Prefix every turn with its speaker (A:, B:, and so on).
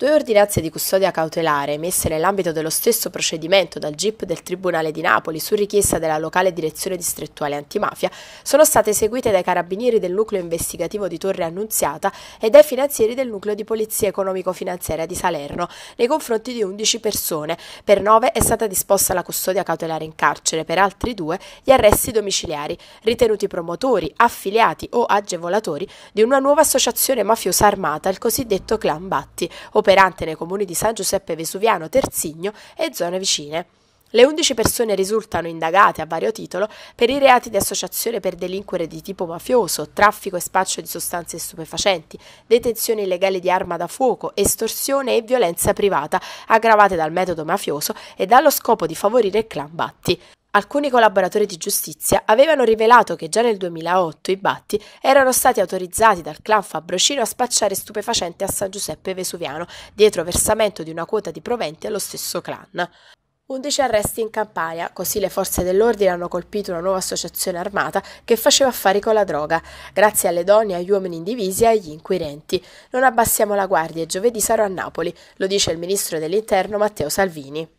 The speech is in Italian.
A: Due ordinanze di custodia cautelare emesse nell'ambito dello stesso procedimento dal GIP del Tribunale di Napoli su richiesta della locale direzione distrettuale antimafia sono state eseguite dai carabinieri del nucleo investigativo di Torre Annunziata e dai finanzieri del nucleo di polizia economico-finanziaria di Salerno nei confronti di 11 persone. Per 9 è stata disposta la custodia cautelare in carcere, per altri 2 gli arresti domiciliari, ritenuti promotori, affiliati o agevolatori di una nuova associazione mafiosa armata, il cosiddetto Clan Batti, operante nei comuni di San Giuseppe Vesuviano, Terzigno e zone vicine. Le 11 persone risultano indagate a vario titolo per i reati di associazione per delinquere di tipo mafioso, traffico e spaccio di sostanze stupefacenti, detenzione illegale di arma da fuoco, estorsione e violenza privata, aggravate dal metodo mafioso e dallo scopo di favorire il clan Batti. Alcuni collaboratori di giustizia avevano rivelato che già nel 2008 i Batti erano stati autorizzati dal clan Fabrocino a spacciare stupefacenti a San Giuseppe Vesuviano, dietro versamento di una quota di proventi allo stesso clan. 11 arresti in Campania, così le forze dell'ordine hanno colpito una nuova associazione armata che faceva affari con la droga, grazie alle donne, agli uomini in divisa e agli inquirenti. Non abbassiamo la guardia e giovedì sarò a Napoli, lo dice il ministro dell'interno Matteo Salvini.